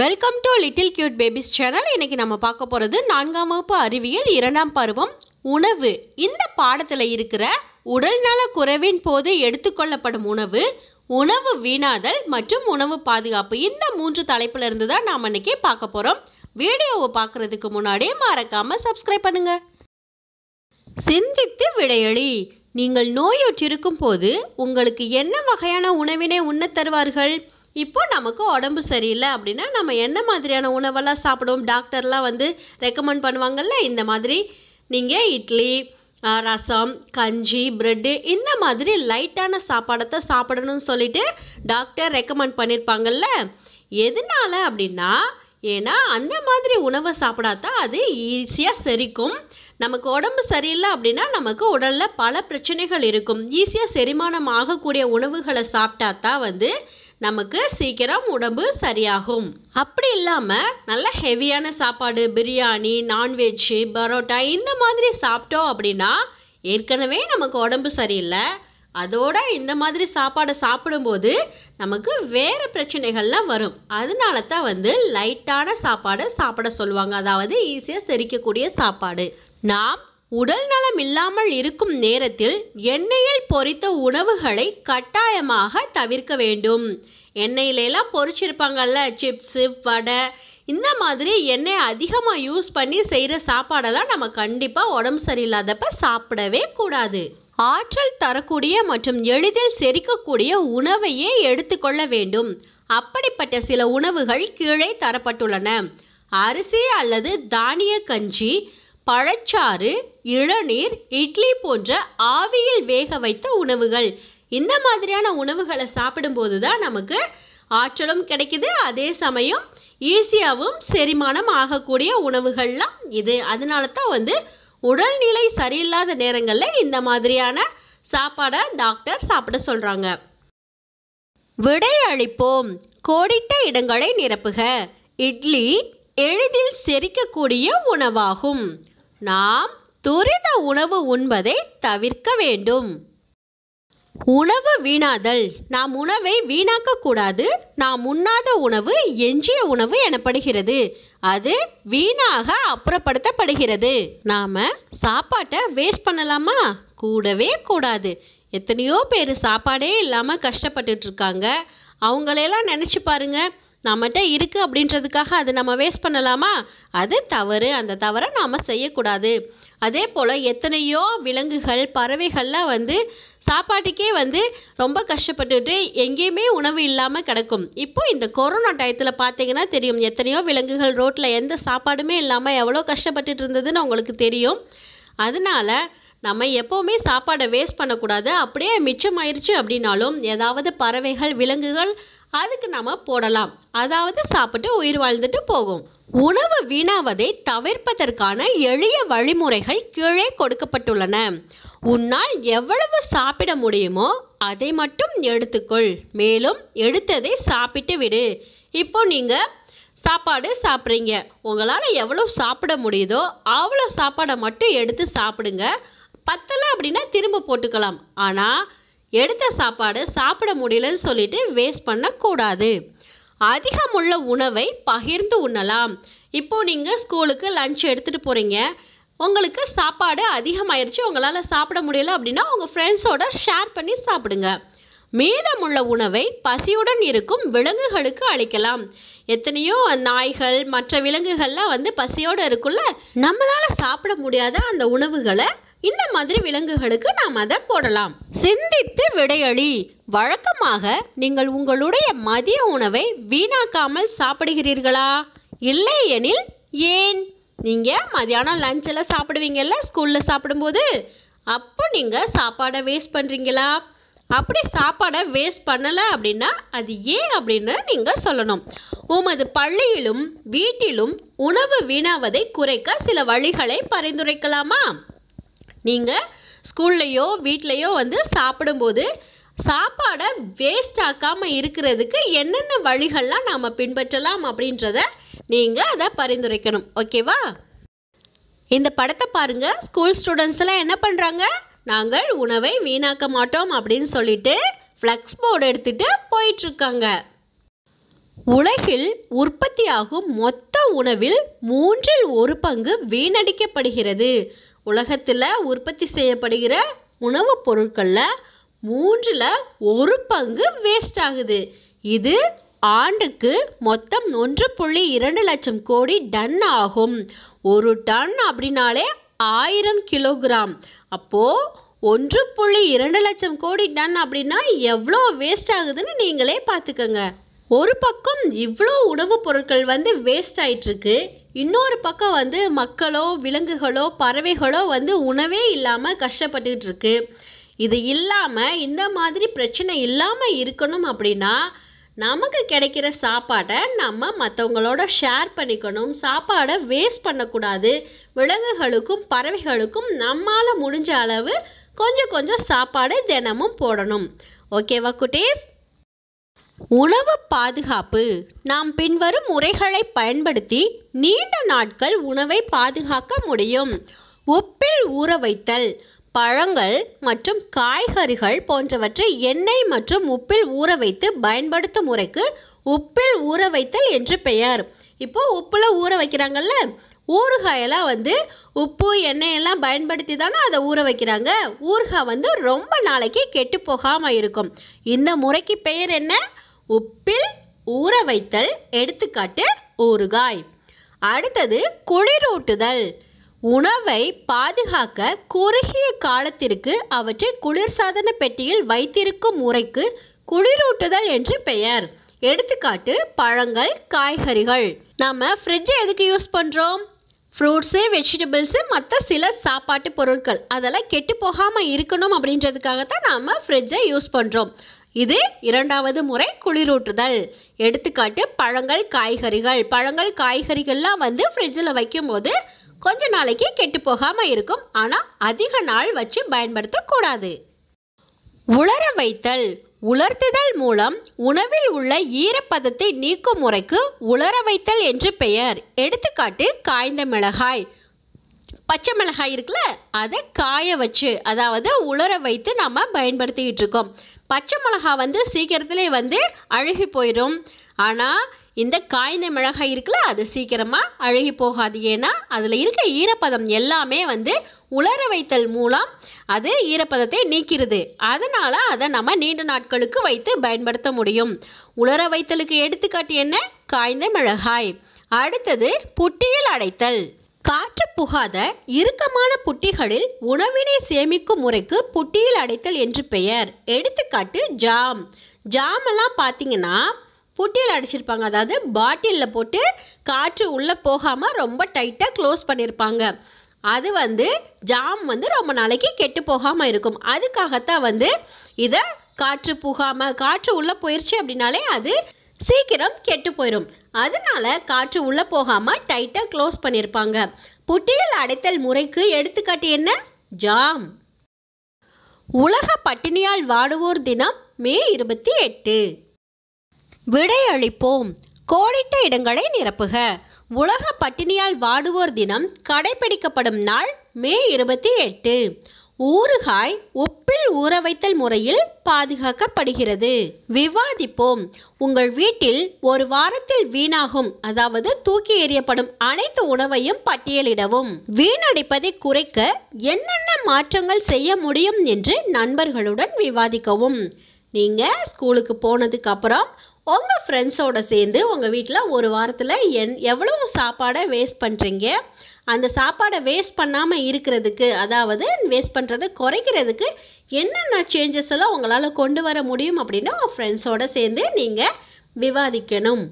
welcome to little cute babies channel இன்றைக்கி நம்ம பார்க்க போகிறது நான்காம் வகுப்பு அறிவியல் இரண்டாம் பருவம் உணவு இந்த பாடத்தில் இருக்கிற உடல்நல குறைவின் போது எடுத்துக்கொள்ளப்படும் உணவு உணவு வீணாதல் மற்றும் உணவு பாதுகாப்பு இந்த மூன்று தலைப்பில் இருந்து தான் நாம் இன்றைக்கி பார்க்க போகிறோம் வீடியோவை பார்க்குறதுக்கு முன்னாடியே மறக்காமல் சப்ஸ்கிரைப் பண்ணுங்கள் சிந்தித்து விடையளி நீங்கள் நோயொற்றிருக்கும் போது உங்களுக்கு என்ன வகையான உணவினை உண்ணத் தருவார்கள் இப்போது நமக்கு உடம்பு சரியில்லை அப்படின்னா நம்ம என்ன மாதிரியான உணவெல்லாம் சாப்பிடுவோம் டாக்டர்லாம் வந்து ரெக்கமெண்ட் பண்ணுவாங்கள்ல இந்த மாதிரி நீங்கள் இட்லி ரசம் கஞ்சி ப்ரெட்டு இந்த மாதிரி லைட்டான சாப்பாடத்தை சாப்பிடணும்னு சொல்லிட்டு டாக்டர் ரெக்கமெண்ட் பண்ணியிருப்பாங்கல்ல எதனால அப்படின்னா ஏன்னா அந்த மாதிரி உணவை சாப்பிடாதான் அது ஈஸியாக செரிக்கும் நமக்கு உடம்பு சரியில்லை அப்படின்னா நமக்கு உடலில் பல பிரச்சனைகள் இருக்கும் ஈஸியாக செரிமானம் ஆகக்கூடிய உணவுகளை சாப்பிட்டா தான் வந்து நமக்கு சீக்கிரம் உடம்பு சரியாகும் அப்படி இல்லாமல் நல்ல ஹெவியான சாப்பாடு பிரியாணி நான்வெஜ் பரோட்டா இந்த மாதிரி சாப்பிட்டோம் அப்படின்னா ஏற்கனவே நமக்கு உடம்பு சரியில்லை அதோட இந்த மாதிரி சாப்பாடை சாப்பிடும்போது நமக்கு வேறு பிரச்சனைகள்லாம் வரும் அதனால தான் வந்து லைட்டான சாப்பாடை சாப்பிட சொல்லுவாங்க அதாவது ஈஸியாக செரிக்கக்கூடிய சாப்பாடு நாம் உடல் நலம் இல்லாமல் இருக்கும் நேரத்தில் எண்ணெயில் பொரித்த உணவுகளை கட்டாயமாக தவிர்க்க வேண்டும் எண்ணெயிலெல்லாம் பொரிச்சிருப்பாங்கல்ல சிப்ஸு வடை இந்த மாதிரி எண்ணெய் அதிகமாக யூஸ் பண்ணி செய்கிற சாப்பாடெல்லாம் நம்ம கண்டிப்பாக உடம்பு சரியில்லாதப்ப சாப்பிடவே கூடாது ஆற்றல் தரக்கூடிய மற்றும் எளிதில் செரிக்கக்கூடிய உணவையே எடுத்துக்கொள்ள வேண்டும் அப்படிப்பட்ட சில உணவுகள் கீழே தரப்பட்டுள்ளன அரிசி அல்லது தானிய கஞ்சி பழச்சாறு இளநீர் இட்லி போன்ற ஆவியில் வேக வைத்த உணவுகள் இந்த மாதிரியான உணவுகளை சாப்பிடும்போது தான் நமக்கு ஆற்றலும் கிடைக்குது அதே சமயம் ஈஸியாகவும் செரிமானம் ஆகக்கூடிய உணவுகள்லாம் இது அதனால தான் வந்து உடல்நிலை சரியில்லாத நேரங்களில் இந்த மாதிரியான சாப்பாடை டாக்டர் சாப்பிட சொல்கிறாங்க விடை அளிப்போம் கோடிட்ட இடங்களை நிரப்புக இட்லி எளிதில் செரிக்கக்கூடிய உணவாகும் நாம் துரித உணவு உண்பதை தவிர்க்க வேண்டும் உணவு வீணாதல் நாம் உணவை வீணாக்கக்கூடாது நாம் உண்ணாத உணவு எஞ்சிய உணவு எனப்படுகிறது அது வீணாக அப்புறப்படுத்தப்படுகிறது நாம் சாப்பாட்டை வேஸ்ட் பண்ணலாமா கூடவே கூடாது எத்தனையோ பேர் சாப்பாடே இல்லாமல் கஷ்டப்பட்டுட்ருக்காங்க அவங்களையெல்லாம் நினச்சி பாருங்கள் நம்மகிட்ட இருக்குது அப்படின்றதுக்காக அது நம்ம வேஸ்ட் பண்ணலாமா அது தவறு அந்த தவறை நாம் செய்யக்கூடாது அதே போல் எத்தனையோ விலங்குகள் பறவைகள்லாம் வந்து சாப்பாட்டுக்கே வந்து ரொம்ப கஷ்டப்பட்டுட்டு எங்கேயுமே உணவு இல்லாமல் கிடக்கும் இப்போ இந்த கொரோனா டயத்தில் பார்த்தீங்கன்னா தெரியும் எத்தனையோ விலங்குகள் ரோட்டில் எந்த சாப்பாடுமே இல்லாமல் எவ்வளோ கஷ்டப்பட்டுட்டு இருந்ததுன்னு உங்களுக்கு தெரியும் அதனால் நம்ம எப்போவுமே சாப்பாடை வேஸ்ட் பண்ணக்கூடாது அப்படியே மிச்சம் ஆயிடுச்சு அப்படின்னாலும் ஏதாவது பறவைகள் விலங்குகள் அதுக்கு நம்ம போடலாம் அதாவது சாப்பிட்டு உயிர் வாழ்ந்துட்டு போகும் உணவு வீணாவதை தவிர்ப்பதற்கான எளிய வழிமுறைகள் கீழே கொடுக்கப்பட்டுள்ளன உன்னால் எவ்வளவு சாப்பிட முடியுமோ அதை மட்டும் எடுத்துக்கொள் மேலும் எடுத்ததை சாப்பிட்டு விடு இப்போ நீங்கள் சாப்பாடு சாப்பிட்றீங்க உங்களால் எவ்வளோ சாப்பிட முடியுதோ அவ்வளோ சாப்பாடை மட்டும் எடுத்து சாப்பிடுங்க பத்தலை அப்படின்னா திரும்ப போட்டுக்கலாம் ஆனால் எடுத்த சாப்பாடு சாப்பிட முடியலன்னு சொல்லிட்டு வேஸ்ட் பண்ணக்கூடாது அதிகமுள்ள உணவை பகிர்ந்து உண்ணலாம் இப்போது நீங்கள் ஸ்கூலுக்கு லஞ்ச் எடுத்துகிட்டு போகிறீங்க உங்களுக்கு சாப்பாடு அதிகமாயிருச்சு உங்களால் சாப்பிட முடியல அப்படின்னா உங்கள் ஃப்ரெண்ட்ஸோட ஷேர் பண்ணி சாப்பிடுங்க மீதமுள்ள உணவை பசியுடன் இருக்கும் விலங்குகளுக்கு அளிக்கலாம் எத்தனையோ நாய்கள் மற்ற விலங்குகள்லாம் வந்து பசியோடு இருக்குல்ல நம்மளால் சாப்பிட முடியாத அந்த உணவுகளை இந்த மாதிரி விலங்குகளுக்கு நாம் அதை போடலாம் சிந்தித்து விடையளி வழக்கமாக நீங்கள் உங்களுடைய மதிய உணவை வீணாக்காமல் சாப்பிடுகிறீர்களா இல்லை எனில் ஏன் நீங்கள் மதியானம் லஞ்செல்லாம் சாப்பிடுவீங்கல்ல ஸ்கூலில் சாப்பிடும்போது அப்போ நீங்கள் சாப்பாடை வேஸ்ட் பண்ணுறீங்களா அப்படி சாப்பாடை வேஸ்ட் பண்ணலை அப்படின்னா அது ஏன் அப்படின்னு நீங்கள் சொல்லணும் உமது பள்ளியிலும் வீட்டிலும் உணவு வீணாவதை குறைக்க சில வழிகளை பரிந்துரைக்கலாமா நீங்கள் ஸ்கூல்லையோ வீட்லேயோ வந்து சாப்பிடும்போது சாப்பாடை வேஸ்ட் ஆக்காமல் இருக்கிறதுக்கு என்னென்ன வழிகள்லாம் நாம் பின்பற்றலாம் அப்படின்றத நீங்கள் அதை பரிந்துரைக்கணும் ஓகேவா இந்த படத்தை பாருங்கள் ஸ்கூல் ஸ்டூடெண்ட்ஸ் எல்லாம் என்ன பண்ணுறாங்க நாங்கள் உணவை வீணாக்க மாட்டோம் அப்படின்னு சொல்லிட்டு ஃப்ளெக்ஸ் போர்டு எடுத்துகிட்டு போயிட்டுருக்காங்க உலகில் உற்பத்தியாகும் மொத்த உணவில் மூன்றில் ஒரு பங்கு வீணடிக்கப்படுகிறது உலகத்தில் உற்பத்தி செய்யப்படுகிற உணவுப் பொருட்களில் மூன்றில் ஒரு பங்கு வேஸ்ட் ஆகுது இது ஆண்டுக்கு மொத்தம் ஒன்று புள்ளி இரண்டு லட்சம் கோடி டன் ஆகும் ஒரு டன் அப்படின்னாலே ஆயிரம் கிலோகிராம் அப்போது ஒன்று புள்ளி இரண்டு லட்சம் கோடி டன் அப்படின்னா எவ்வளோ வேஸ்ட் ஆகுதுன்னு நீங்களே பார்த்துக்கோங்க ஒரு பக்கம் இவ்வளோ உணவுப் பொருட்கள் வந்து வேஸ்ட் ஆயிட்டுருக்கு இன்னொரு பக்கம் வந்து மக்களோ விலங்குகளோ பறவைகளோ வந்து உணவே இல்லாமல் கஷ்டப்பட்டுக்கிட்டு இருக்கு இது இல்லாமல் இந்த மாதிரி பிரச்சனை இல்லாமல் இருக்கணும் அப்படின்னா நமக்கு கிடைக்கிற சாப்பாடை நம்ம மற்றவங்களோட ஷேர் பண்ணிக்கணும் சாப்பாடை வேஸ்ட் பண்ணக்கூடாது விலங்குகளுக்கும் பறவைகளுக்கும் நம்மால் முடிஞ்ச அளவு கொஞ்சம் கொஞ்சம் சாப்பாடு தினமும் போடணும் ஓகேவா குட்டீஸ் உணவு பாதுகாப்பு நாம் பின்வரும் முறைகளை பயன்படுத்தி நீண்ட நாட்கள் உணவை பாதுகாக்க முடியும் உப்பில் ஊற வைத்தல் பழங்கள் மற்றும் காய்கறிகள் போன்றவற்றை எண்ணெய் மற்றும் உப்பில் ஊற வைத்து பயன்படுத்தும் முறைக்கு உப்பில் ஊற வைத்தல் என்று பெயர் இப்போது உப்பில் ஊற வைக்கிறாங்கல்ல ஊறுகாயெல்லாம் வந்து உப்பு எண்ணெயெல்லாம் பயன்படுத்தி தானே அதை ஊற வைக்கிறாங்க ஊறுகாய் வந்து ரொம்ப நாளைக்கு கெட்டு போகாமல் இருக்கும் இந்த முறைக்கு பெயர் என்ன உப்பில் ஊற வைத்தல் எடுத்துக்காட்டு ஊறுகாய் அடுத்தது குளிரூட்டுதல் உணவை பாதுகாக்க குறுகிய காலத்திற்கு அவற்றை குளிர்சாதன பெட்டியில் வைத்திருக்கும் முறைக்கு குளிரூட்டுதல் என்று பெயர் எடுத்துக்காட்டு பழங்கள் காய்கறிகள் நம்ம ஃப்ரிட்ஜை எதுக்கு யூஸ் பண்ணுறோம் ஃப்ரூட்ஸு வெஜிடபிள்ஸு மற்ற சில சாப்பாட்டு பொருட்கள் அதெல்லாம் கெட்டு போகாமல் இருக்கணும் அப்படின்றதுக்காக தான் நாம் ஃப்ரிட்ஜை யூஸ் பண்ணுறோம் இது இரண்டாவது முறை குளிரூட்டுதல் எடுத்துக்காட்டு பழங்கள் காய்கறிகள் பழங்கள் காய்கறிகள்லாம் வந்து ஃப்ரிட்ஜில் வைக்கும்போது கொஞ்ச நாளைக்கு கெட்டு போகாமல் இருக்கும் ஆனால் அதிக நாள் வச்சு பயன்படுத்தக்கூடாது உலர வைத்தல் உலர்த்துதல் மூலம் உணவில் உள்ள ஈரப்பதத்தை நீக்கும் முறைக்கு உலர வைத்தல் என்று பெயர் எடுத்துக்காட்டு காய்ந்த மிளகாய் பச்சை மிளகாய் இருக்குல்ல அதை காய வச்சு அதாவது உலர வைத்து நம்ம பயன்படுத்திக்கிட்டு இருக்கோம் பச்சை மிளகா வந்து சீக்கிரத்திலே வந்து அழுகி போயிடும் ஆனால் இந்த காய்ந்த மிளகாய் இருக்குல்ல அது சீக்கிரமாக அழுகி போகாது ஏன்னா அதில் இருக்க ஈரப்பதம் எல்லாமே வந்து உலர வைத்தல் மூலம் அது ஈரப்பதத்தை நீக்கிறது அதனால் அதை நம்ம நீண்ட நாட்களுக்கு வைத்து பயன்படுத்த முடியும் உலர வைத்தலுக்கு எடுத்துக்காட்டு என்ன காய்ந்த மிளகாய் அடுத்தது புட்டியில் அடைத்தல் காற்று புகாத இறுக்கமான புட்டிகளில் உணவினை சேமிக்கும் முறைக்கு புட்டியில் அடைத்தல் என்று பெயர் எடுத்துக்காட்டு ஜாம் ஜாமெல்லாம் பார்த்தீங்கன்னா புட்டியில் அடிச்சிருப்பாங்க அதாவது பாட்டிலில் போட்டு காற்று உள்ளே போகாமல் ரொம்ப டைட்டாக க்ளோஸ் பண்ணியிருப்பாங்க அது வந்து ஜாம் வந்து ரொம்ப நாளைக்கு கெட்டு போகாமல் இருக்கும் அதுக்காகத்தான் வந்து இதை காற்று புகாமல் காற்று உள்ளே போயிடுச்சு அப்படின்னாலே அது சீக்கிரம் கெட்டு போயிடும் அதனால காற்று உள்ளே போகாமல் டைட்டாக க்ளோஸ் பண்ணியிருப்பாங்க புட்டியல் அடைத்தல் முறைக்கு எடுத்துக்காட்டு என்ன ஜாம் உலக பட்டினியால் வாடுவோர் தினம் மே இருபத்தி எட்டு விடையளிப்போம் கோடிட்ட இடங்களை நிரப்புக உலக பட்டினியால் வாடுவோர் தினம் கடைபிடிக்கப்படும் நாள் மே இருபத்தி எட்டு ஊறுகாய் உப்பில் ஊற வைத்தல் முறையில் பாதுகாக்கப்படுகிறது விவாதிப்போம் உங்கள் வீட்டில் ஒரு வாரத்தில் வீணாகும் அதாவது தூக்கி எறியப்படும் அனைத்து உணவையும் பட்டியலிடவும் வீணடிப்பதை குறைக்க என்னென்ன மாற்றங்கள் செய்ய முடியும் என்று நண்பர்களுடன் விவாதிக்கவும் நீங்கள் ஸ்கூலுக்கு போனதுக்கு அப்புறம் உங்கள் ஃப்ரெண்ட்ஸோடு சேர்ந்து உங்கள் வீட்டில் ஒரு வாரத்தில் என் எவ்வளோ சாப்பாடை வேஸ்ட் பண்ணுறீங்க அந்த சாப்பாடை வேஸ்ட் பண்ணாமல் இருக்கிறதுக்கு அதாவது வேஸ்ட் பண்ணுறதை குறைக்கிறதுக்கு என்னென்ன சேஞ்சஸ் எல்லாம் உங்களால் கொண்டு வர முடியும் அப்படின்னு உங்கள் ஃப்ரெண்ட்ஸோடு சேர்ந்து நீங்கள் விவாதிக்கணும்